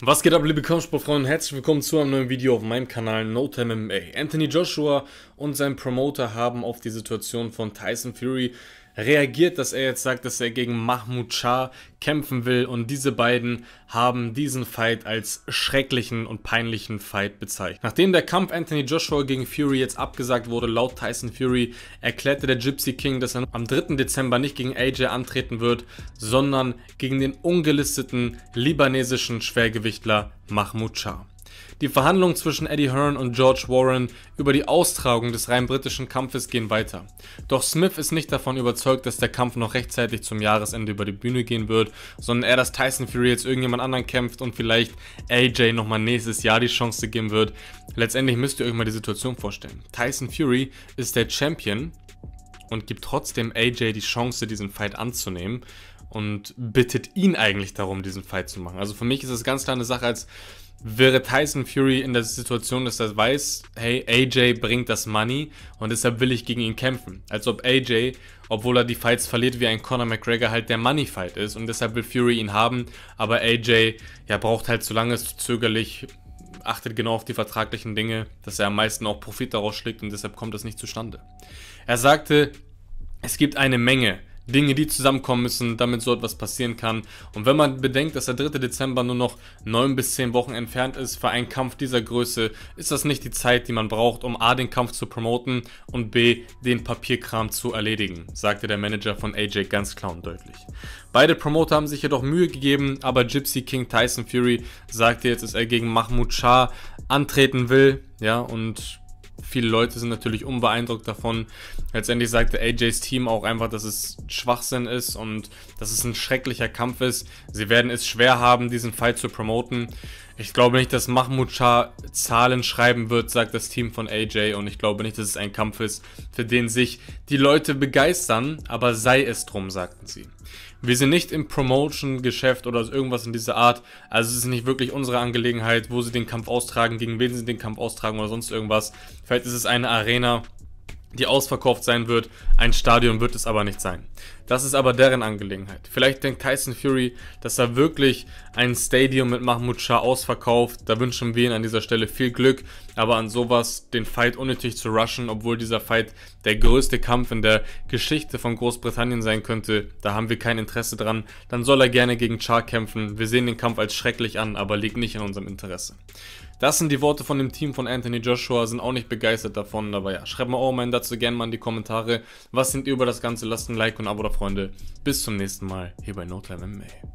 Was geht ab, liebe Kampfsportfreunde? Herzlich willkommen zu einem neuen Video auf meinem Kanal No Time MMA. Anthony Joshua und sein Promoter haben auf die Situation von Tyson Fury reagiert, dass er jetzt sagt, dass er gegen Mahmoud Shah kämpfen will und diese beiden haben diesen Fight als schrecklichen und peinlichen Fight bezeichnet. Nachdem der Kampf Anthony Joshua gegen Fury jetzt abgesagt wurde, laut Tyson Fury erklärte der Gypsy King, dass er am 3. Dezember nicht gegen AJ antreten wird, sondern gegen den ungelisteten libanesischen Schwergewichtler Mahmoud Shah. Die Verhandlungen zwischen Eddie Hearn und George Warren über die Austragung des rein britischen Kampfes gehen weiter. Doch Smith ist nicht davon überzeugt, dass der Kampf noch rechtzeitig zum Jahresende über die Bühne gehen wird, sondern eher, dass Tyson Fury jetzt irgendjemand anderen kämpft und vielleicht AJ nochmal nächstes Jahr die Chance geben wird. Letztendlich müsst ihr euch mal die Situation vorstellen. Tyson Fury ist der Champion und gibt trotzdem AJ die Chance, diesen Fight anzunehmen und bittet ihn eigentlich darum, diesen Fight zu machen. Also für mich ist es ganz klar eine Sache, als wäre Tyson Fury in der Situation, dass er weiß, hey, AJ bringt das Money und deshalb will ich gegen ihn kämpfen. Als ob AJ, obwohl er die Fights verliert, wie ein Conor McGregor halt der Money-Fight ist und deshalb will Fury ihn haben, aber AJ, ja, braucht halt zu lange, ist zu zögerlich, achtet genau auf die vertraglichen Dinge, dass er am meisten auch Profit daraus schlägt und deshalb kommt das nicht zustande. Er sagte, es gibt eine Menge Dinge, die zusammenkommen müssen, damit so etwas passieren kann. Und wenn man bedenkt, dass der 3. Dezember nur noch 9 bis 10 Wochen entfernt ist, für einen Kampf dieser Größe ist das nicht die Zeit, die man braucht, um A, den Kampf zu promoten und B, den Papierkram zu erledigen, sagte der Manager von AJ ganz klar und deutlich. Beide Promoter haben sich jedoch Mühe gegeben, aber Gypsy King Tyson Fury sagte jetzt, dass er gegen Mahmoud Shah antreten will, ja, und viele Leute sind natürlich unbeeindruckt davon. Letztendlich sagte AJs Team auch einfach, dass es Schwachsinn ist und dass es ein schrecklicher Kampf ist. Sie werden es schwer haben, diesen Fight zu promoten. Ich glaube nicht, dass Mahmoud Shah Zahlen schreiben wird, sagt das Team von AJ. Und ich glaube nicht, dass es ein Kampf ist, für den sich die Leute begeistern. Aber sei es drum, sagten sie. Wir sind nicht im Promotion-Geschäft oder irgendwas in dieser Art. Also es ist nicht wirklich unsere Angelegenheit, wo sie den Kampf austragen, gegen wen sie den Kampf austragen oder sonst irgendwas. Vielleicht ist es eine Arena, die ausverkauft sein wird. Ein Stadion wird es aber nicht sein. Das ist aber deren Angelegenheit. Vielleicht denkt Tyson Fury, dass er wirklich ein Stadion mit Mahmoud Shah ausverkauft. Da wünschen wir ihn an dieser Stelle viel Glück. Aber an sowas den Fight unnötig zu rushen, obwohl dieser Fight der größte Kampf in der Geschichte von Großbritannien sein könnte, da haben wir kein Interesse dran. Dann soll er gerne gegen Shah kämpfen. Wir sehen den Kampf als schrecklich an, aber liegt nicht in unserem Interesse. Das sind die Worte von dem Team von Anthony Joshua, sind auch nicht begeistert davon, aber ja, schreibt mal auch Meinung dazu gerne mal in die Kommentare. Was sind ihr über das Ganze? Lasst ein Like und ein Abo da, Freunde. Bis zum nächsten Mal hier bei NotLimeMA.